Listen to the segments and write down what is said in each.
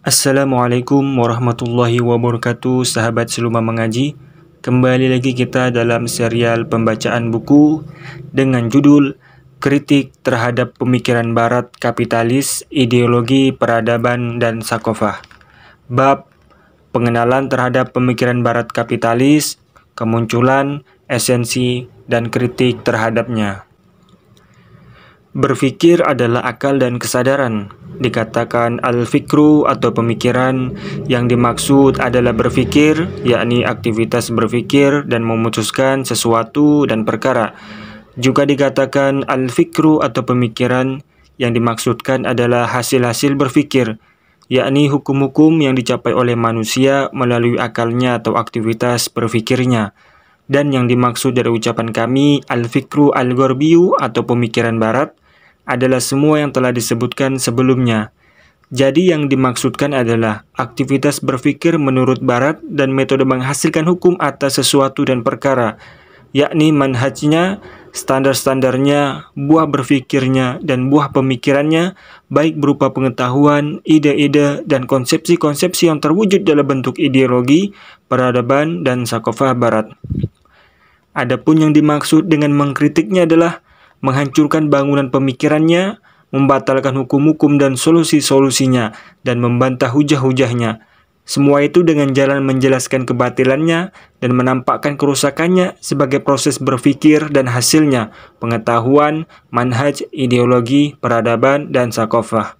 Assalamualaikum warahmatullahi wabarakatuh sahabat seluma mengaji Kembali lagi kita dalam serial pembacaan buku dengan judul Kritik terhadap pemikiran barat kapitalis, ideologi, peradaban, dan sakofah Bab pengenalan terhadap pemikiran barat kapitalis, kemunculan, esensi, dan kritik terhadapnya Berpikir adalah akal dan kesadaran. Dikatakan al-fikru atau pemikiran yang dimaksud adalah berpikir, yakni aktivitas berpikir dan memutuskan sesuatu dan perkara. Juga dikatakan al-fikru atau pemikiran yang dimaksudkan adalah hasil-hasil berpikir, yakni hukum-hukum yang dicapai oleh manusia melalui akalnya atau aktivitas berpikirnya dan yang dimaksud dari ucapan kami al-fikru al gorbiu atau pemikiran barat adalah semua yang telah disebutkan sebelumnya. Jadi yang dimaksudkan adalah aktivitas berpikir menurut Barat dan metode menghasilkan hukum atas sesuatu dan perkara, yakni manhajnya, standar-standarnya, buah berpikirnya, dan buah pemikirannya, baik berupa pengetahuan, ide-ide, dan konsepsi-konsepsi yang terwujud dalam bentuk ideologi, peradaban, dan sakofah Barat. Adapun yang dimaksud dengan mengkritiknya adalah menghancurkan bangunan pemikirannya, membatalkan hukum-hukum dan solusi-solusinya, dan membantah hujah-hujahnya. Semua itu dengan jalan menjelaskan kebatilannya dan menampakkan kerusakannya sebagai proses berpikir dan hasilnya, pengetahuan, manhaj, ideologi, peradaban, dan sakofah.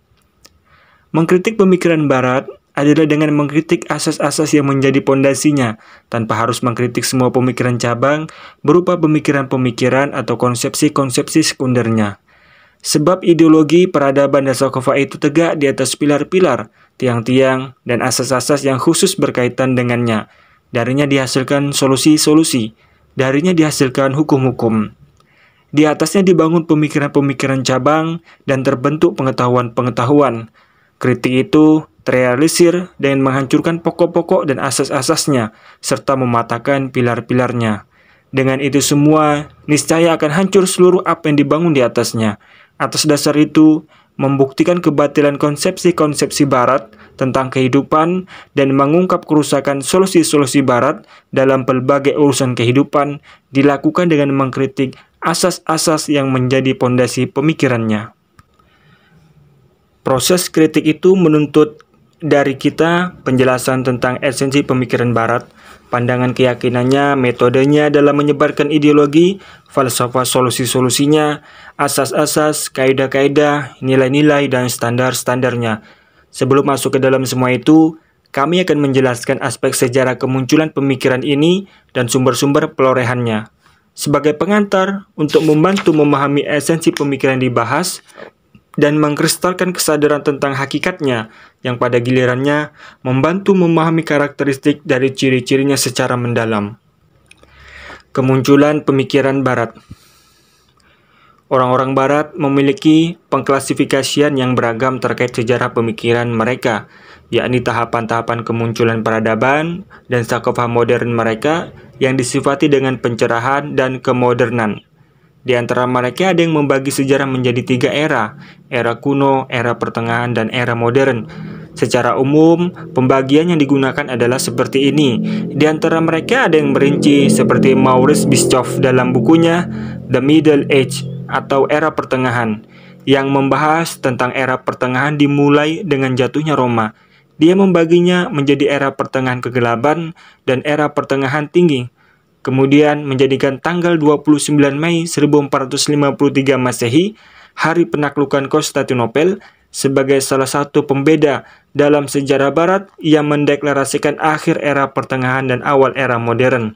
Mengkritik pemikiran barat adalah dengan mengkritik asas-asas yang menjadi pondasinya, tanpa harus mengkritik semua pemikiran cabang berupa pemikiran-pemikiran atau konsepsi-konsepsi sekundernya. Sebab ideologi peradaban dan sokofa itu tegak di atas pilar-pilar, tiang-tiang, dan asas-asas yang khusus berkaitan dengannya. Darinya dihasilkan solusi-solusi, darinya dihasilkan hukum-hukum. Di atasnya dibangun pemikiran-pemikiran cabang dan terbentuk pengetahuan-pengetahuan. Kritik itu terrealisir dengan menghancurkan pokok-pokok dan asas-asasnya, serta mematahkan pilar-pilarnya. Dengan itu semua, niscaya akan hancur seluruh apa yang dibangun di atasnya. Atas dasar itu, membuktikan kebatilan konsepsi-konsepsi barat tentang kehidupan dan mengungkap kerusakan solusi-solusi barat dalam pelbagai urusan kehidupan dilakukan dengan mengkritik asas-asas yang menjadi pondasi pemikirannya. Proses kritik itu menuntut dari kita penjelasan tentang esensi pemikiran barat, pandangan keyakinannya, metodenya dalam menyebarkan ideologi, falsafah solusi-solusinya, asas-asas, kaedah-kaedah, nilai-nilai, dan standar-standarnya. Sebelum masuk ke dalam semua itu, kami akan menjelaskan aspek sejarah kemunculan pemikiran ini dan sumber-sumber pelorehannya. Sebagai pengantar, untuk membantu memahami esensi pemikiran dibahas, dan mengkristalkan kesadaran tentang hakikatnya, yang pada gilirannya membantu memahami karakteristik dari ciri-cirinya secara mendalam. Kemunculan pemikiran Barat Orang-orang Barat memiliki pengklasifikasian yang beragam terkait sejarah pemikiran mereka, yakni tahapan-tahapan kemunculan peradaban dan sakofa modern mereka yang disifati dengan pencerahan dan kemodernan. Di antara mereka ada yang membagi sejarah menjadi tiga era, era kuno, era pertengahan, dan era modern. Secara umum, pembagian yang digunakan adalah seperti ini. Di antara mereka ada yang merinci seperti Maurice Bischoff dalam bukunya The Middle Age atau Era Pertengahan yang membahas tentang era pertengahan dimulai dengan jatuhnya Roma. Dia membaginya menjadi era pertengahan kegelapan dan era pertengahan tinggi kemudian menjadikan tanggal 29 Mei 1453 Masehi hari penaklukan Konstantinopel sebagai salah satu pembeda dalam sejarah barat yang mendeklarasikan akhir era pertengahan dan awal era modern.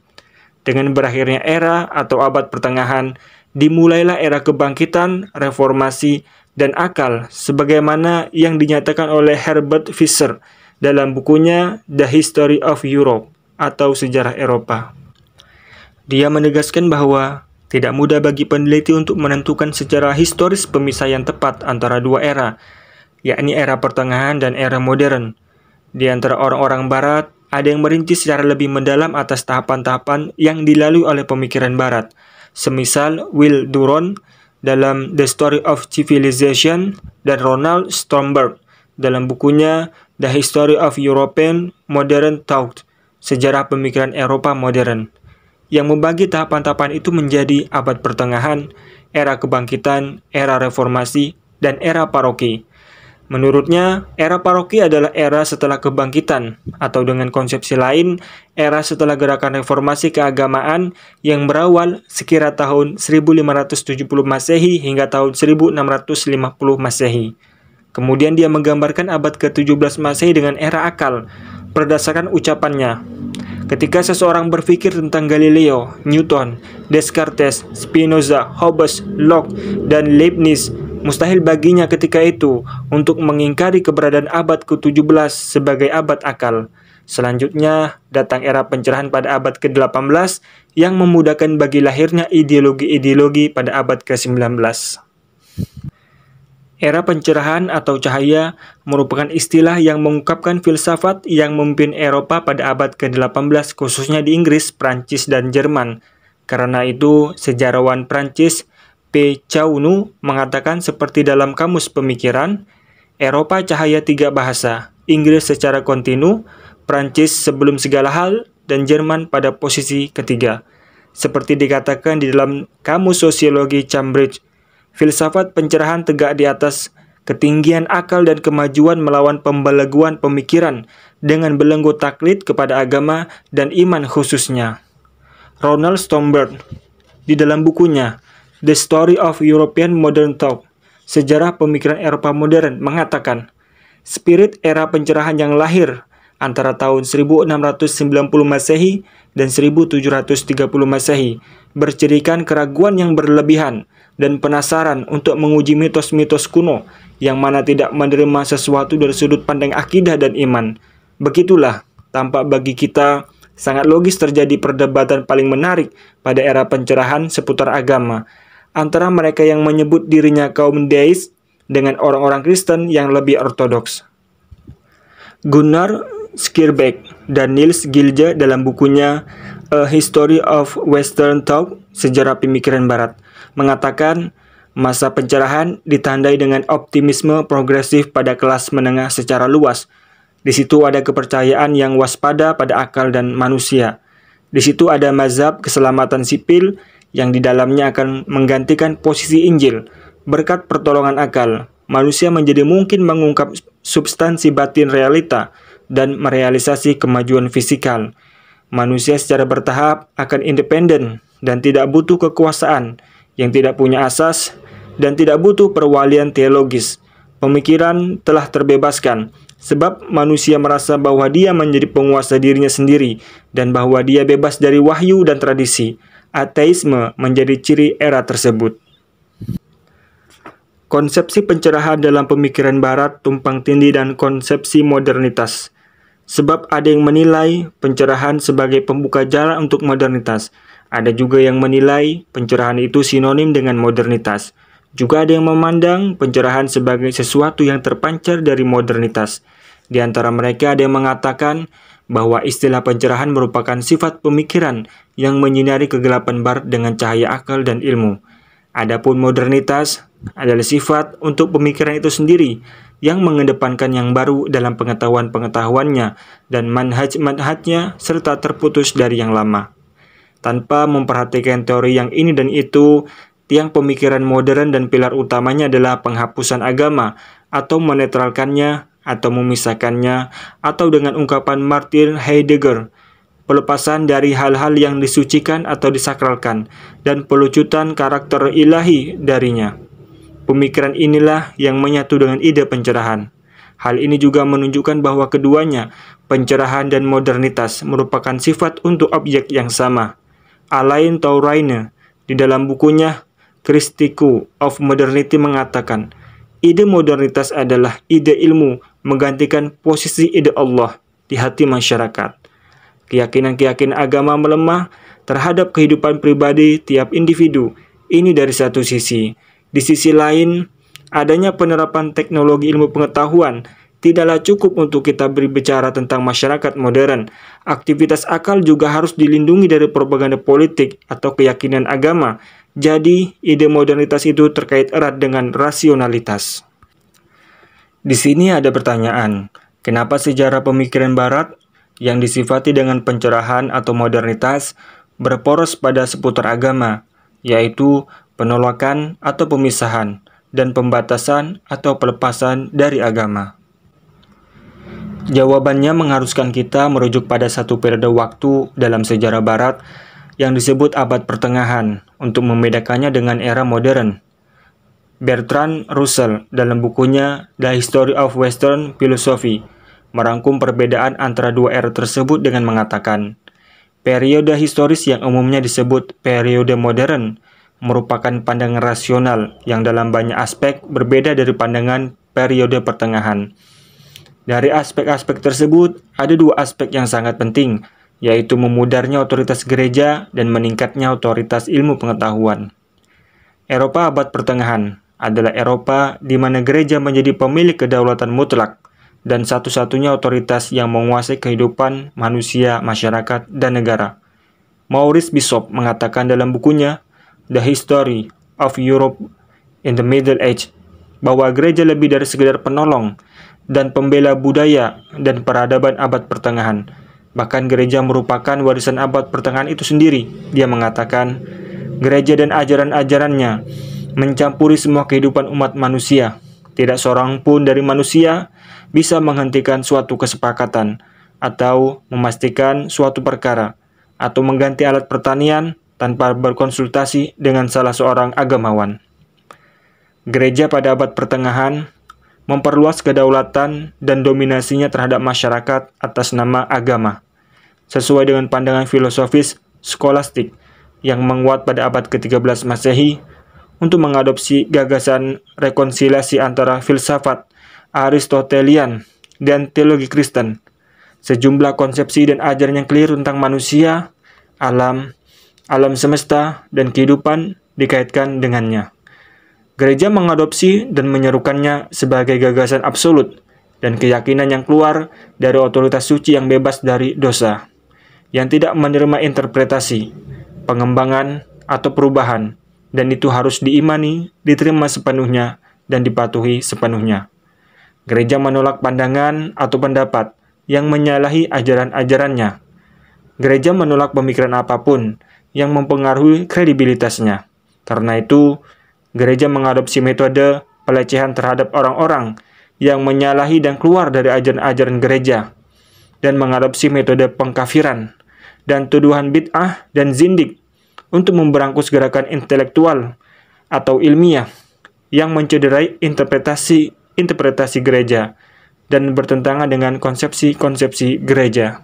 Dengan berakhirnya era atau abad pertengahan, dimulailah era kebangkitan, reformasi, dan akal sebagaimana yang dinyatakan oleh Herbert Fisher dalam bukunya The History of Europe atau Sejarah Eropa. Dia menegaskan bahwa tidak mudah bagi peneliti untuk menentukan secara historis pemisah yang tepat antara dua era, yakni era pertengahan dan era modern. Di antara orang-orang barat, ada yang merinci secara lebih mendalam atas tahapan-tahapan yang dilalui oleh pemikiran barat, semisal Will Duron dalam The Story of Civilization dan Ronald Stromberg dalam bukunya The History of European Modern Thought, Sejarah Pemikiran Eropa Modern yang membagi tahapan-tahapan itu menjadi abad pertengahan, era kebangkitan, era reformasi, dan era paroki. Menurutnya, era paroki adalah era setelah kebangkitan, atau dengan konsepsi lain, era setelah gerakan reformasi keagamaan yang berawal sekira tahun 1570 Masehi hingga tahun 1650 Masehi. Kemudian dia menggambarkan abad ke-17 Masehi dengan era akal, berdasarkan ucapannya, Ketika seseorang berpikir tentang Galileo, Newton, Descartes, Spinoza, Hobbes, Locke, dan Leibniz, mustahil baginya ketika itu untuk mengingkari keberadaan abad ke-17 sebagai abad akal. Selanjutnya, datang era pencerahan pada abad ke-18 yang memudahkan bagi lahirnya ideologi-ideologi pada abad ke-19. Era pencerahan atau cahaya merupakan istilah yang mengungkapkan filsafat yang memimpin Eropa pada abad ke-18 khususnya di Inggris, Prancis, dan Jerman. Karena itu, sejarawan Prancis P. Chaunu mengatakan seperti dalam kamus pemikiran, Eropa cahaya tiga bahasa, Inggris secara kontinu, Prancis sebelum segala hal, dan Jerman pada posisi ketiga. Seperti dikatakan di dalam kamus sosiologi Cambridge, Filsafat pencerahan tegak di atas ketinggian akal dan kemajuan melawan pembeleguan pemikiran dengan belenggu taklid kepada agama dan iman khususnya. Ronald Stomberg di dalam bukunya The Story of European Modern Thought, Sejarah Pemikiran Eropa Modern mengatakan, spirit era pencerahan yang lahir antara tahun 1690 Masehi dan 1730 Masehi bercirikan keraguan yang berlebihan dan penasaran untuk menguji mitos-mitos kuno yang mana tidak menerima sesuatu dari sudut pandang akidah dan iman. Begitulah tampak bagi kita sangat logis terjadi perdebatan paling menarik pada era pencerahan seputar agama antara mereka yang menyebut dirinya kaum deis dengan orang-orang Kristen yang lebih ortodoks. Gunnar Skirbeck dan Nils Gilje dalam bukunya A History of Western Thought, Sejarah Pemikiran Barat, mengatakan masa pencerahan ditandai dengan optimisme progresif pada kelas menengah secara luas. Di situ ada kepercayaan yang waspada pada akal dan manusia. Di situ ada mazhab keselamatan sipil yang di dalamnya akan menggantikan posisi Injil. Berkat pertolongan akal, manusia menjadi mungkin mengungkap substansi batin realita dan merealisasi kemajuan fisikal. Manusia secara bertahap akan independen dan tidak butuh kekuasaan yang tidak punya asas dan tidak butuh perwalian teologis. Pemikiran telah terbebaskan sebab manusia merasa bahwa dia menjadi penguasa dirinya sendiri dan bahwa dia bebas dari wahyu dan tradisi. Ateisme menjadi ciri era tersebut. Konsepsi pencerahan dalam pemikiran barat tumpang tindih dan konsepsi modernitas. Sebab ada yang menilai pencerahan sebagai pembuka jalan untuk modernitas. Ada juga yang menilai pencerahan itu sinonim dengan modernitas. Juga ada yang memandang pencerahan sebagai sesuatu yang terpancar dari modernitas. Di antara mereka ada yang mengatakan bahwa istilah pencerahan merupakan sifat pemikiran yang menyinari kegelapan barat dengan cahaya akal dan ilmu. Adapun modernitas adalah sifat untuk pemikiran itu sendiri yang mengedepankan yang baru dalam pengetahuan-pengetahuannya dan manhaj-manhajnya serta terputus dari yang lama. Tanpa memperhatikan teori yang ini dan itu, tiang pemikiran modern dan pilar utamanya adalah penghapusan agama atau menetralkannya atau memisahkannya atau dengan ungkapan Martin Heidegger – pelepasan dari hal-hal yang disucikan atau disakralkan, dan pelucutan karakter ilahi darinya. Pemikiran inilah yang menyatu dengan ide pencerahan. Hal ini juga menunjukkan bahwa keduanya, pencerahan dan modernitas, merupakan sifat untuk objek yang sama. Alain touraine di dalam bukunya Christiku of Modernity mengatakan, ide modernitas adalah ide ilmu menggantikan posisi ide Allah di hati masyarakat. Keyakinan-keyakinan agama melemah terhadap kehidupan pribadi tiap individu. Ini dari satu sisi. Di sisi lain, adanya penerapan teknologi ilmu pengetahuan tidaklah cukup untuk kita berbicara tentang masyarakat modern. Aktivitas akal juga harus dilindungi dari propaganda politik atau keyakinan agama. Jadi, ide modernitas itu terkait erat dengan rasionalitas. Di sini ada pertanyaan, kenapa sejarah pemikiran barat yang disifati dengan pencerahan atau modernitas berporos pada seputar agama, yaitu penolakan atau pemisahan, dan pembatasan atau pelepasan dari agama. Jawabannya mengharuskan kita merujuk pada satu periode waktu dalam sejarah barat yang disebut abad pertengahan untuk membedakannya dengan era modern. Bertrand Russell dalam bukunya The History of Western Philosophy merangkum perbedaan antara dua era tersebut dengan mengatakan, periode historis yang umumnya disebut periode modern merupakan pandangan rasional yang dalam banyak aspek berbeda dari pandangan periode pertengahan. Dari aspek-aspek tersebut, ada dua aspek yang sangat penting, yaitu memudarnya otoritas gereja dan meningkatnya otoritas ilmu pengetahuan. Eropa abad pertengahan adalah Eropa di mana gereja menjadi pemilik kedaulatan mutlak dan satu-satunya otoritas yang menguasai kehidupan manusia, masyarakat, dan negara. Maurice Bishop mengatakan dalam bukunya The History of Europe in the Middle Age bahwa gereja lebih dari sekedar penolong dan pembela budaya dan peradaban abad pertengahan. Bahkan gereja merupakan warisan abad pertengahan itu sendiri. Dia mengatakan, gereja dan ajaran-ajarannya mencampuri semua kehidupan umat manusia. Tidak seorang pun dari manusia bisa menghentikan suatu kesepakatan atau memastikan suatu perkara atau mengganti alat pertanian tanpa berkonsultasi dengan salah seorang agamawan. Gereja pada abad pertengahan memperluas kedaulatan dan dominasinya terhadap masyarakat atas nama agama, sesuai dengan pandangan filosofis skolastik yang menguat pada abad ke-13 Masehi untuk mengadopsi gagasan rekonsiliasi antara filsafat Aristotelian, dan teologi Kristen. Sejumlah konsepsi dan ajaran yang keliru tentang manusia, alam, alam semesta, dan kehidupan dikaitkan dengannya. Gereja mengadopsi dan menyerukannya sebagai gagasan absolut dan keyakinan yang keluar dari otoritas suci yang bebas dari dosa, yang tidak menerima interpretasi, pengembangan, atau perubahan, dan itu harus diimani, diterima sepenuhnya, dan dipatuhi sepenuhnya. Gereja menolak pandangan atau pendapat yang menyalahi ajaran-ajarannya. Gereja menolak pemikiran apapun yang mempengaruhi kredibilitasnya. Karena itu, gereja mengadopsi metode pelecehan terhadap orang-orang yang menyalahi dan keluar dari ajaran-ajaran gereja dan mengadopsi metode pengkafiran dan tuduhan bid'ah dan zindik untuk memberangkus gerakan intelektual atau ilmiah yang mencederai interpretasi interpretasi gereja dan bertentangan dengan konsepsi-konsepsi gereja.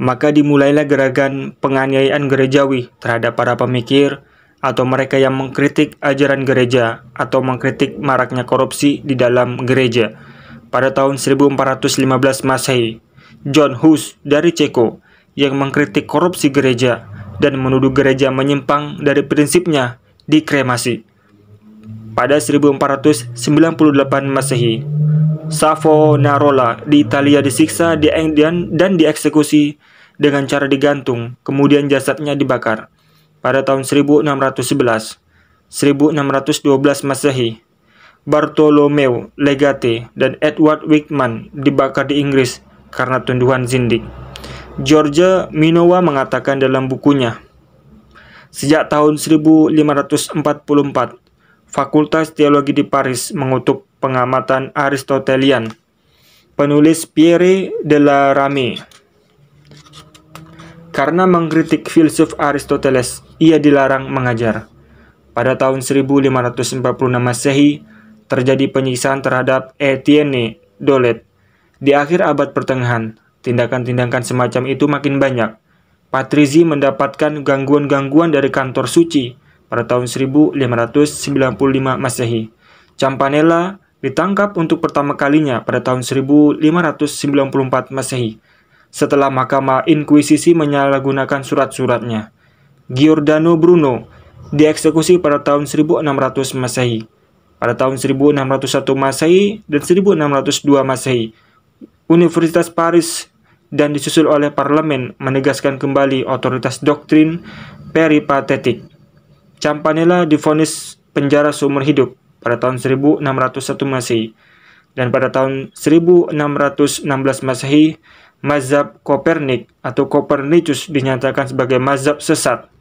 Maka dimulailah gerakan penganiayaan gerejawi terhadap para pemikir atau mereka yang mengkritik ajaran gereja atau mengkritik maraknya korupsi di dalam gereja. Pada tahun 1415 Masehi, John Hus dari Ceko yang mengkritik korupsi gereja dan menuduh gereja menyimpang dari prinsipnya dikremasi. kremasi pada 1498 Masehi. Savonarola di Italia disiksa di Engdian dan dieksekusi dengan cara digantung, kemudian jasadnya dibakar. Pada tahun 1611, 1612 Masehi, Bartolomeo Legate dan Edward Wickman dibakar di Inggris karena tunduhan zindik. George Minowa mengatakan dalam bukunya, Sejak tahun 1544, Fakultas Teologi di Paris mengutuk pengamatan Aristotelian. Penulis Pierre de la Rame karena mengkritik filsuf Aristoteles, ia dilarang mengajar. Pada tahun 1546 Masehi, terjadi penyiksaan terhadap Etienne Dolet. Di akhir abad pertengahan, tindakan-tindakan semacam itu makin banyak. Patrizi mendapatkan gangguan-gangguan dari kantor suci, pada tahun 1595 Masehi. Campanella ditangkap untuk pertama kalinya pada tahun 1594 Masehi setelah Mahkamah Inkuisisi menyalahgunakan surat-suratnya. Giordano Bruno dieksekusi pada tahun 1600 Masehi. Pada tahun 1601 Masehi dan 1602 Masehi, Universitas Paris dan disusul oleh parlemen menegaskan kembali otoritas doktrin peripatetik. Campanella difonis penjara seumur hidup pada tahun 1601 Masehi dan pada tahun 1616 Masehi mazhab Kopernik atau Kopernikus dinyatakan sebagai mazhab sesat.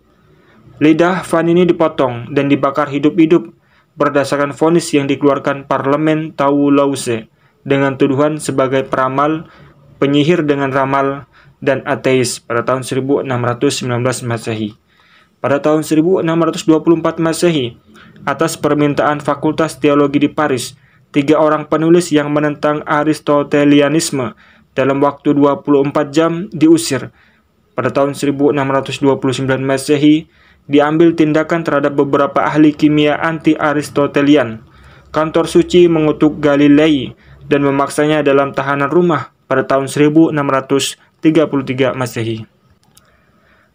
Lidah Van ini dipotong dan dibakar hidup-hidup berdasarkan vonis yang dikeluarkan parlemen Taulause dengan tuduhan sebagai peramal, penyihir dengan ramal, dan ateis pada tahun 1619 Masehi pada tahun 1624 Masehi atas permintaan Fakultas Teologi di Paris, tiga orang penulis yang menentang Aristotelianisme dalam waktu 24 jam diusir. Pada tahun 1629 Masehi, diambil tindakan terhadap beberapa ahli kimia anti-Aristotelian. Kantor suci mengutuk Galilei dan memaksanya dalam tahanan rumah pada tahun 1633 Masehi.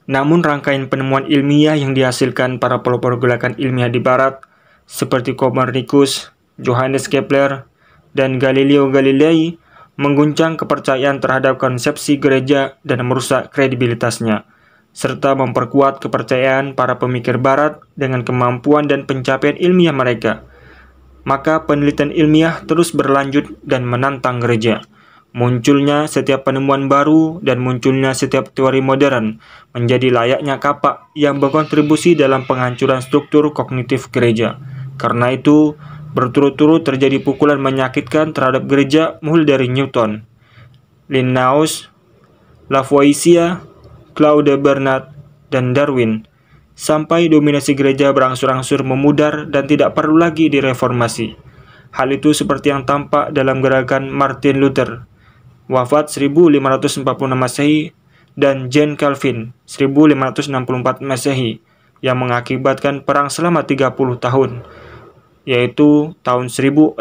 Namun rangkaian penemuan ilmiah yang dihasilkan para pelopor gerakan ilmiah di barat seperti Copernicus, Johannes Kepler, dan Galileo Galilei mengguncang kepercayaan terhadap konsepsi gereja dan merusak kredibilitasnya, serta memperkuat kepercayaan para pemikir barat dengan kemampuan dan pencapaian ilmiah mereka. Maka penelitian ilmiah terus berlanjut dan menantang gereja. Munculnya setiap penemuan baru dan munculnya setiap teori modern menjadi layaknya kapak yang berkontribusi dalam penghancuran struktur kognitif gereja. Karena itu, berturut-turut terjadi pukulan menyakitkan terhadap gereja mulai dari Newton, Linnaeus, Lavoisier, Claude Bernard, dan Darwin, sampai dominasi gereja berangsur-angsur memudar dan tidak perlu lagi direformasi. Hal itu seperti yang tampak dalam gerakan Martin Luther wafat 1546 Masehi, dan Jean Calvin 1564 Masehi yang mengakibatkan perang selama 30 tahun, yaitu tahun 1618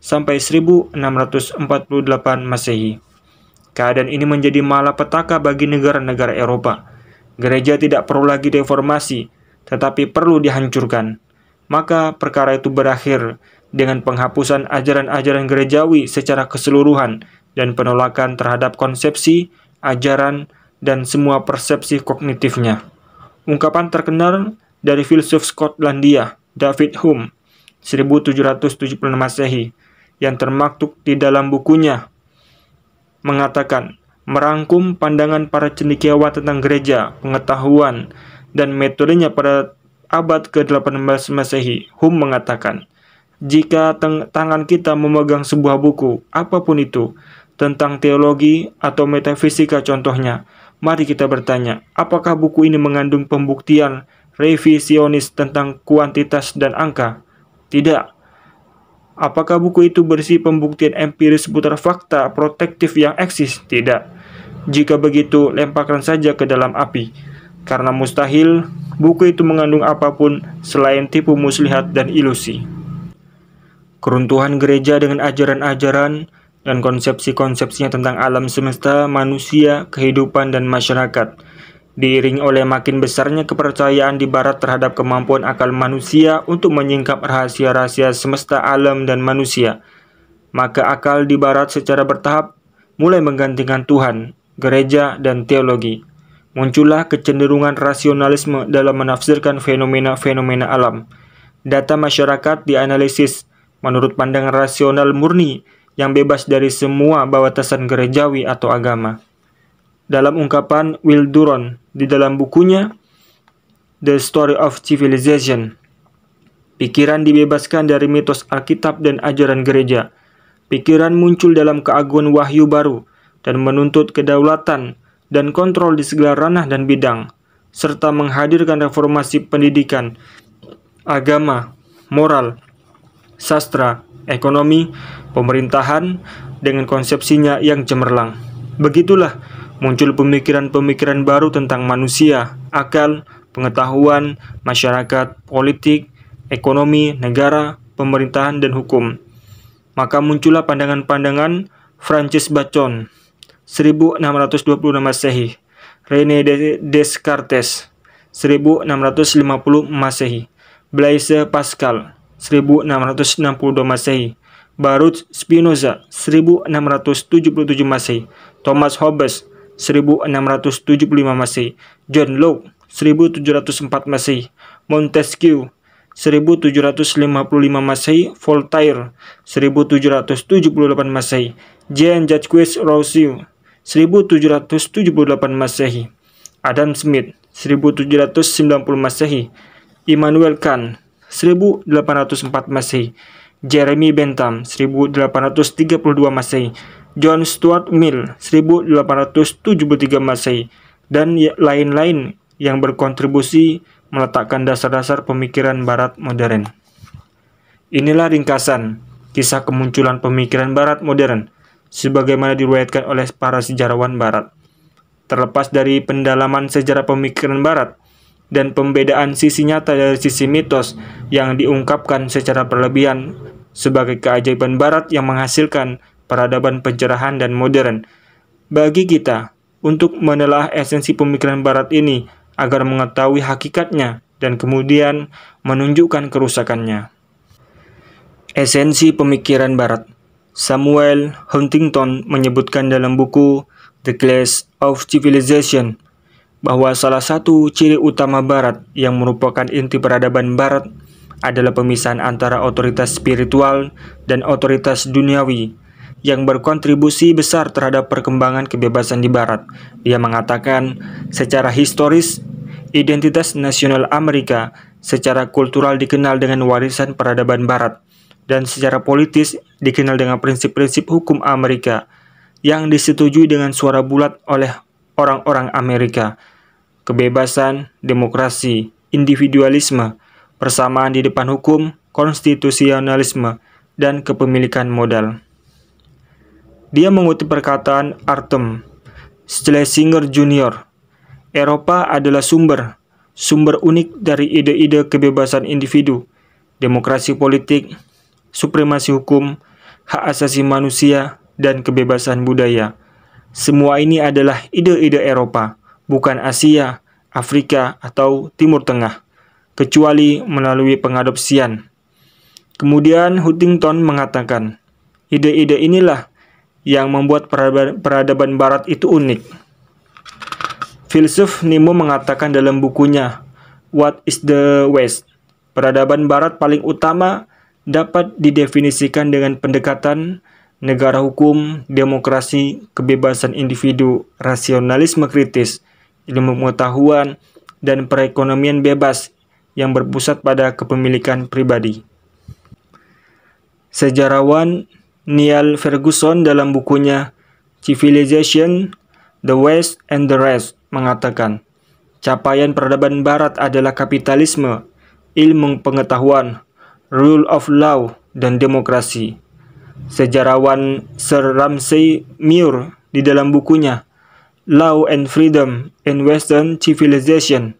sampai 1648 Masehi. Keadaan ini menjadi malapetaka bagi negara-negara Eropa. Gereja tidak perlu lagi reformasi, tetapi perlu dihancurkan. Maka perkara itu berakhir dengan penghapusan ajaran-ajaran gerejawi secara keseluruhan dan penolakan terhadap konsepsi, ajaran, dan semua persepsi kognitifnya. Ungkapan terkenal dari filsuf Skotlandia, David Hume, 1776 Masehi, yang termaktub di dalam bukunya, mengatakan, merangkum pandangan para cendekiawan tentang gereja, pengetahuan, dan metodenya pada abad ke-18 Masehi, Hume mengatakan, jika tangan kita memegang sebuah buku, apapun itu, tentang teologi atau metafisika contohnya, mari kita bertanya, apakah buku ini mengandung pembuktian revisionis tentang kuantitas dan angka? Tidak. Apakah buku itu berisi pembuktian empiris seputar fakta protektif yang eksis? Tidak. Jika begitu, lemparkan saja ke dalam api. Karena mustahil, buku itu mengandung apapun selain tipu muslihat dan ilusi. Keruntuhan gereja dengan ajaran-ajaran dan konsepsi-konsepsinya tentang alam semesta, manusia, kehidupan, dan masyarakat. Diiringi oleh makin besarnya kepercayaan di barat terhadap kemampuan akal manusia untuk menyingkap rahasia-rahasia semesta alam dan manusia. Maka akal di barat secara bertahap mulai menggantikan Tuhan, gereja, dan teologi. Muncullah kecenderungan rasionalisme dalam menafsirkan fenomena-fenomena alam. Data masyarakat dianalisis, menurut pandangan rasional murni yang bebas dari semua batasan gerejawi atau agama. Dalam ungkapan Will Duron di dalam bukunya The Story of Civilization, pikiran dibebaskan dari mitos Alkitab dan ajaran gereja. Pikiran muncul dalam keaguan wahyu baru dan menuntut kedaulatan dan kontrol di segala ranah dan bidang, serta menghadirkan reformasi pendidikan, agama, moral, sastra, ekonomi, pemerintahan dengan konsepsinya yang cemerlang. Begitulah muncul pemikiran-pemikiran baru tentang manusia, akal, pengetahuan, masyarakat, politik, ekonomi, negara, pemerintahan, dan hukum. Maka muncullah pandangan-pandangan Francis Bacon, 1626 Masehi, Rene Descartes, 1650 Masehi, Blaise Pascal, 1662 Masehi, Baruch Spinoza 1677 Masehi, Thomas Hobbes 1675 Masehi, John Locke 1704 Masehi, Montesquieu 1755 Masehi, Voltaire 1778 Masehi, Jean Jacques Rousseau 1778 Masehi, Adam Smith 1790 Masehi, Immanuel Kant 1804 Masehi, Jeremy Bentham 1832 Masehi, John Stuart Mill 1873 Masehi, dan ya, lain-lain yang berkontribusi meletakkan dasar-dasar pemikiran barat modern. Inilah ringkasan kisah kemunculan pemikiran barat modern sebagaimana diriwayatkan oleh para sejarawan barat. Terlepas dari pendalaman sejarah pemikiran barat, dan pembedaan sisi nyata dari sisi mitos yang diungkapkan secara berlebihan sebagai keajaiban barat yang menghasilkan peradaban pencerahan dan modern. Bagi kita, untuk menelaah esensi pemikiran barat ini agar mengetahui hakikatnya dan kemudian menunjukkan kerusakannya. Esensi pemikiran barat Samuel Huntington menyebutkan dalam buku The Clash of Civilization bahwa salah satu ciri utama Barat yang merupakan inti peradaban Barat adalah pemisahan antara otoritas spiritual dan otoritas duniawi yang berkontribusi besar terhadap perkembangan kebebasan di Barat. Dia mengatakan, secara historis, identitas nasional Amerika secara kultural dikenal dengan warisan peradaban Barat, dan secara politis dikenal dengan prinsip-prinsip hukum Amerika yang disetujui dengan suara bulat oleh orang-orang Amerika. Kebebasan, demokrasi, individualisme, persamaan di depan hukum, konstitusionalisme, dan kepemilikan modal. Dia mengutip perkataan Artem Schlesinger Jr. Eropa adalah sumber, sumber unik dari ide-ide kebebasan individu, demokrasi politik, supremasi hukum, hak asasi manusia, dan kebebasan budaya. Semua ini adalah ide-ide Eropa, bukan Asia, Afrika, atau Timur Tengah, kecuali melalui pengadopsian. Kemudian Huntington mengatakan, ide-ide inilah yang membuat peradaban barat itu unik. Filsuf Nemo mengatakan dalam bukunya, What is the West? Peradaban barat paling utama dapat didefinisikan dengan pendekatan negara hukum, demokrasi, kebebasan individu, rasionalisme kritis, ilmu pengetahuan, dan perekonomian bebas yang berpusat pada kepemilikan pribadi. Sejarawan Neil Ferguson dalam bukunya Civilization, The West and the Rest mengatakan, capaian peradaban barat adalah kapitalisme, ilmu pengetahuan, rule of law, dan demokrasi. Sejarawan Sir Ramsey Muir di dalam bukunya Law and Freedom in Western Civilization,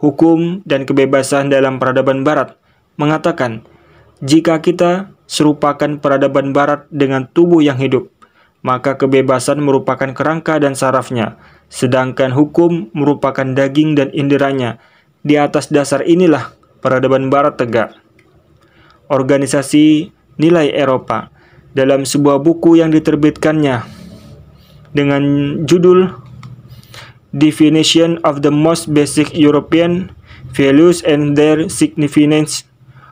Hukum dan Kebebasan dalam Peradaban Barat, mengatakan, jika kita serupakan peradaban barat dengan tubuh yang hidup, maka kebebasan merupakan kerangka dan sarafnya, sedangkan hukum merupakan daging dan inderanya. Di atas dasar inilah peradaban barat tegak. Organisasi Nilai Eropa dalam sebuah buku yang diterbitkannya dengan judul Definition of the Most Basic European Values and Their Significance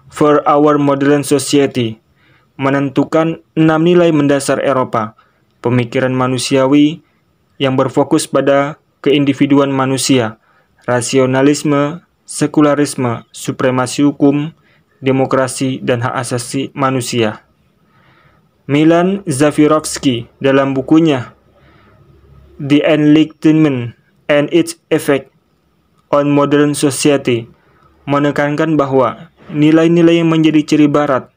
for Our Modern Society menentukan enam nilai mendasar Eropa, pemikiran manusiawi yang berfokus pada keindividuan manusia, rasionalisme, sekularisme, supremasi hukum, demokrasi, dan hak asasi manusia. Milan Zafirovsky dalam bukunya The Enlightenment and Its Effect on Modern Society menekankan bahwa nilai-nilai yang menjadi ciri barat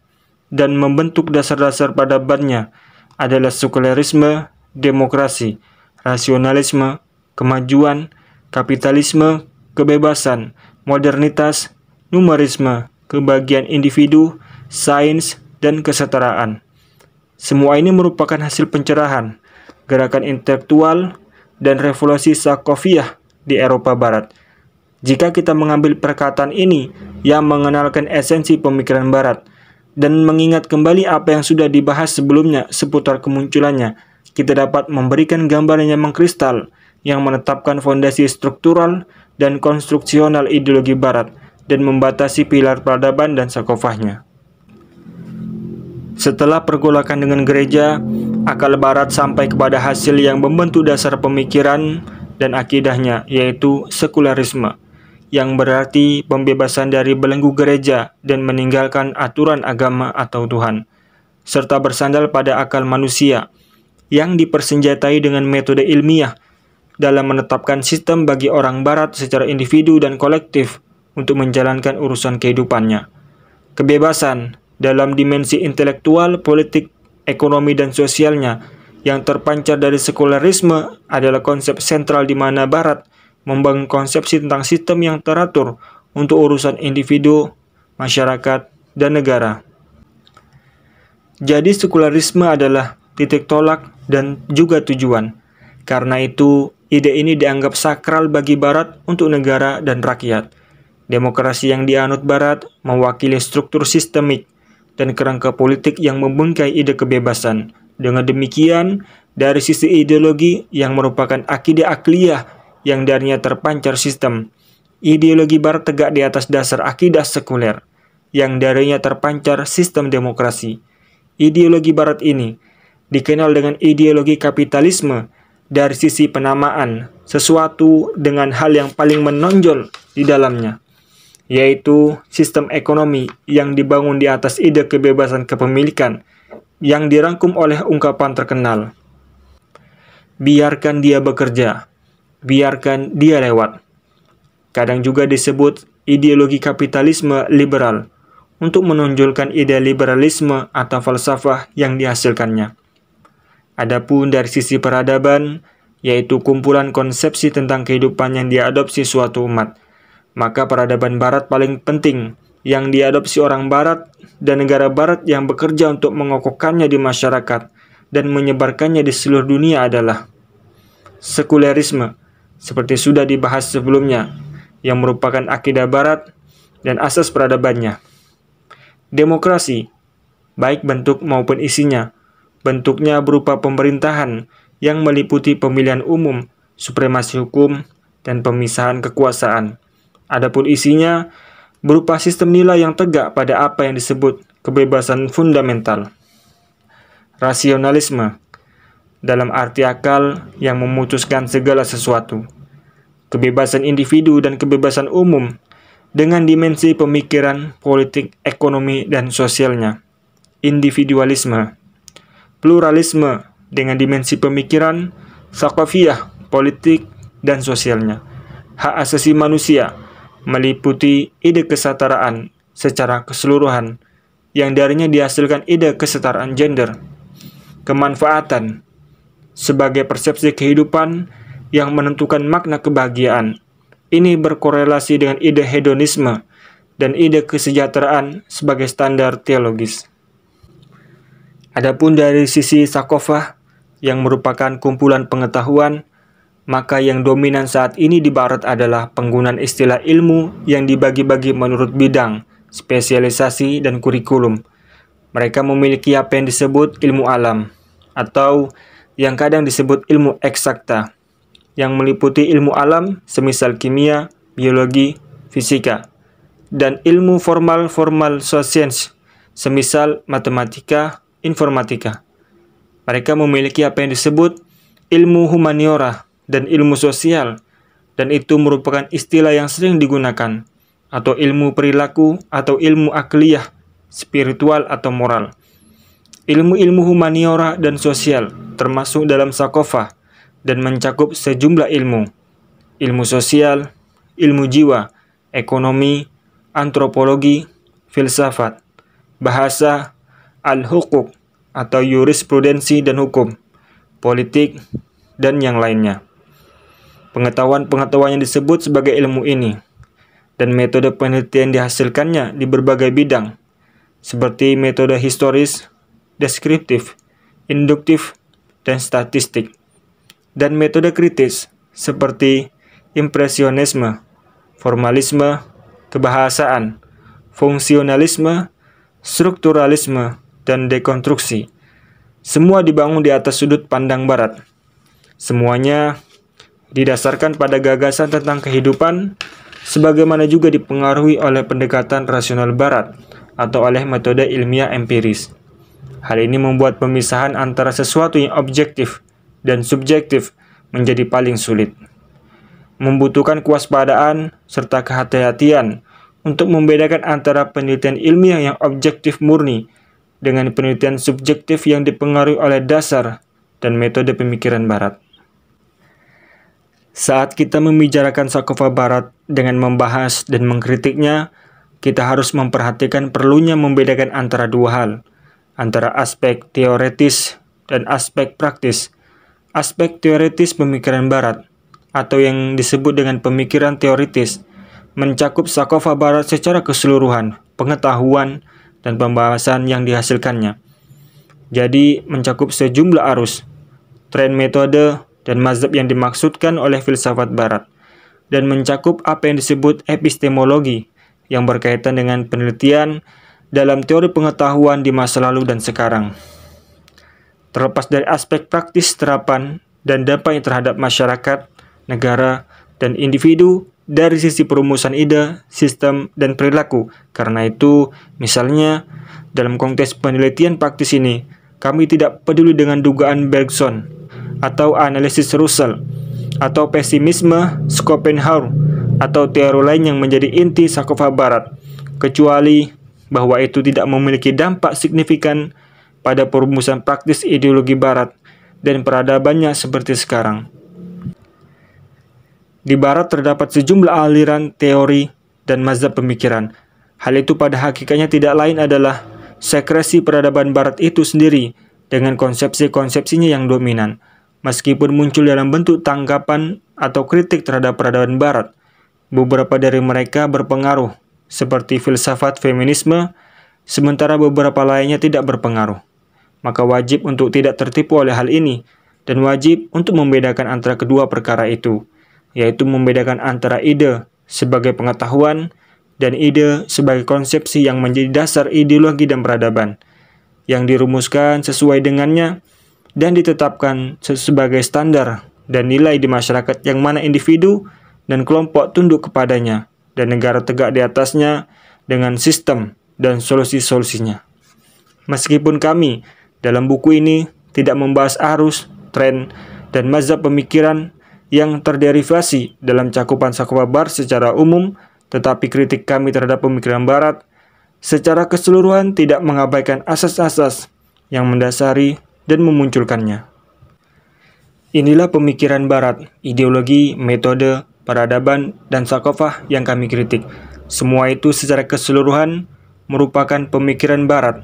dan membentuk dasar-dasar peradabannya adalah sekulerisme, demokrasi, rasionalisme, kemajuan, kapitalisme, kebebasan, modernitas, numerisme, kebahagiaan individu, sains, dan kesetaraan. Semua ini merupakan hasil pencerahan, gerakan intelektual, dan revolusi Sakoviah di Eropa Barat. Jika kita mengambil perkataan ini yang mengenalkan esensi pemikiran Barat dan mengingat kembali apa yang sudah dibahas sebelumnya seputar kemunculannya, kita dapat memberikan gambarnya mengkristal yang menetapkan fondasi struktural dan konstruksional ideologi Barat dan membatasi pilar peradaban dan sakofahnya. Setelah pergolakan dengan gereja, akal barat sampai kepada hasil yang membentuk dasar pemikiran dan akidahnya, yaitu sekularisme, yang berarti pembebasan dari belenggu gereja dan meninggalkan aturan agama atau Tuhan, serta bersandal pada akal manusia yang dipersenjatai dengan metode ilmiah dalam menetapkan sistem bagi orang barat secara individu dan kolektif untuk menjalankan urusan kehidupannya. Kebebasan dalam dimensi intelektual, politik, ekonomi, dan sosialnya. Yang terpancar dari sekularisme adalah konsep sentral di mana Barat membangun konsepsi tentang sistem yang teratur untuk urusan individu, masyarakat, dan negara. Jadi sekularisme adalah titik tolak dan juga tujuan. Karena itu, ide ini dianggap sakral bagi Barat untuk negara dan rakyat. Demokrasi yang dianut Barat mewakili struktur sistemik, dan kerangka politik yang membengkai ide kebebasan. Dengan demikian, dari sisi ideologi yang merupakan akidah akliyah yang darinya terpancar sistem, ideologi barat tegak di atas dasar akidah sekuler yang darinya terpancar sistem demokrasi. Ideologi barat ini dikenal dengan ideologi kapitalisme dari sisi penamaan sesuatu dengan hal yang paling menonjol di dalamnya yaitu sistem ekonomi yang dibangun di atas ide kebebasan kepemilikan yang dirangkum oleh ungkapan terkenal. Biarkan dia bekerja, biarkan dia lewat. Kadang juga disebut ideologi kapitalisme liberal untuk menonjolkan ide liberalisme atau falsafah yang dihasilkannya. Adapun dari sisi peradaban, yaitu kumpulan konsepsi tentang kehidupan yang diadopsi suatu umat – maka peradaban barat paling penting yang diadopsi orang barat dan negara barat yang bekerja untuk mengokokkannya di masyarakat dan menyebarkannya di seluruh dunia adalah sekulerisme seperti sudah dibahas sebelumnya yang merupakan akidah barat dan asas peradabannya. Demokrasi, baik bentuk maupun isinya, bentuknya berupa pemerintahan yang meliputi pemilihan umum, supremasi hukum, dan pemisahan kekuasaan. Adapun isinya berupa sistem nilai yang tegak pada apa yang disebut kebebasan fundamental. Rasionalisme dalam arti akal yang memutuskan segala sesuatu. Kebebasan individu dan kebebasan umum dengan dimensi pemikiran, politik, ekonomi, dan sosialnya. Individualisme. Pluralisme dengan dimensi pemikiran, sakofiah, politik, dan sosialnya. Hak asasi manusia meliputi ide kesetaraan secara keseluruhan yang darinya dihasilkan ide kesetaraan gender, kemanfaatan sebagai persepsi kehidupan yang menentukan makna kebahagiaan. Ini berkorelasi dengan ide hedonisme dan ide kesejahteraan sebagai standar teologis. Adapun dari sisi sakofah, yang merupakan kumpulan pengetahuan maka yang dominan saat ini di Barat adalah penggunaan istilah ilmu yang dibagi-bagi menurut bidang, spesialisasi, dan kurikulum. Mereka memiliki apa yang disebut ilmu alam, atau yang kadang disebut ilmu eksakta, yang meliputi ilmu alam semisal kimia, biologi, fisika, dan ilmu formal-formal science semisal matematika, informatika. Mereka memiliki apa yang disebut ilmu humaniora, dan ilmu sosial, dan itu merupakan istilah yang sering digunakan, atau ilmu perilaku, atau ilmu akliyah, spiritual atau moral. Ilmu-ilmu humaniora dan sosial termasuk dalam sakofah dan mencakup sejumlah ilmu. Ilmu sosial, ilmu jiwa, ekonomi, antropologi, filsafat, bahasa, al-hukuk atau jurisprudensi dan hukum, politik, dan yang lainnya. Pengetahuan-pengetahuan yang disebut sebagai ilmu ini dan metode penelitian dihasilkannya di berbagai bidang seperti metode historis, deskriptif, induktif, dan statistik dan metode kritis seperti impresionisme, formalisme, kebahasaan, fungsionalisme, strukturalisme, dan dekonstruksi. Semua dibangun di atas sudut pandang barat. Semuanya didasarkan pada gagasan tentang kehidupan, sebagaimana juga dipengaruhi oleh pendekatan rasional Barat atau oleh metode ilmiah empiris. Hal ini membuat pemisahan antara sesuatu yang objektif dan subjektif menjadi paling sulit. Membutuhkan kewaspadaan serta kehati-hatian untuk membedakan antara penelitian ilmiah yang objektif murni dengan penelitian subjektif yang dipengaruhi oleh dasar dan metode pemikiran Barat. Saat kita membicarakan Sakova Barat dengan membahas dan mengkritiknya, kita harus memperhatikan perlunya membedakan antara dua hal, antara aspek teoretis dan aspek praktis. Aspek teoretis pemikiran barat, atau yang disebut dengan pemikiran teoritis, mencakup Sakova Barat secara keseluruhan, pengetahuan, dan pembahasan yang dihasilkannya. Jadi, mencakup sejumlah arus, tren metode, dan mazhab yang dimaksudkan oleh filsafat barat, dan mencakup apa yang disebut epistemologi yang berkaitan dengan penelitian dalam teori pengetahuan di masa lalu dan sekarang. Terlepas dari aspek praktis terapan dan dampaknya terhadap masyarakat, negara, dan individu dari sisi perumusan ide, sistem, dan perilaku. Karena itu, misalnya, dalam konteks penelitian praktis ini, kami tidak peduli dengan dugaan Bergson atau analisis Russell atau pesimisme Schopenhauer atau teori lain yang menjadi inti sakofa barat kecuali bahwa itu tidak memiliki dampak signifikan pada perumusan praktis ideologi barat dan peradabannya seperti sekarang. Di barat terdapat sejumlah aliran teori dan mazhab pemikiran. Hal itu pada hakikatnya tidak lain adalah sekresi peradaban barat itu sendiri dengan konsepsi-konsepsinya yang dominan meskipun muncul dalam bentuk tanggapan atau kritik terhadap peradaban barat. Beberapa dari mereka berpengaruh, seperti filsafat feminisme, sementara beberapa lainnya tidak berpengaruh. Maka wajib untuk tidak tertipu oleh hal ini, dan wajib untuk membedakan antara kedua perkara itu, yaitu membedakan antara ide sebagai pengetahuan dan ide sebagai konsepsi yang menjadi dasar ideologi dan peradaban, yang dirumuskan sesuai dengannya, dan ditetapkan sebagai standar dan nilai di masyarakat yang mana individu dan kelompok tunduk kepadanya dan negara tegak di atasnya dengan sistem dan solusi-solusinya. Meskipun kami dalam buku ini tidak membahas arus, tren, dan mazhab pemikiran yang terderivasi dalam cakupan bar secara umum, tetapi kritik kami terhadap pemikiran barat secara keseluruhan tidak mengabaikan asas-asas yang mendasari dan memunculkannya. Inilah pemikiran barat, ideologi, metode, peradaban, dan sakofah yang kami kritik. Semua itu secara keseluruhan merupakan pemikiran barat,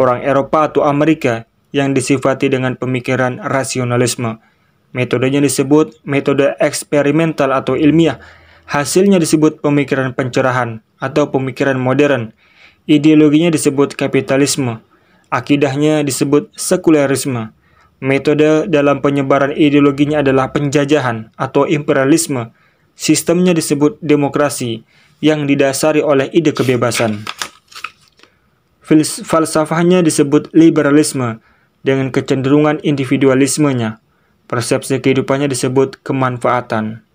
orang Eropa atau Amerika yang disifati dengan pemikiran rasionalisme. Metodenya disebut metode eksperimental atau ilmiah. Hasilnya disebut pemikiran pencerahan atau pemikiran modern. Ideologinya disebut kapitalisme. Akidahnya disebut sekulerisme. Metode dalam penyebaran ideologinya adalah penjajahan atau imperialisme. Sistemnya disebut demokrasi yang didasari oleh ide kebebasan. falsafahnya disebut liberalisme dengan kecenderungan individualismenya. Persepsi kehidupannya disebut kemanfaatan.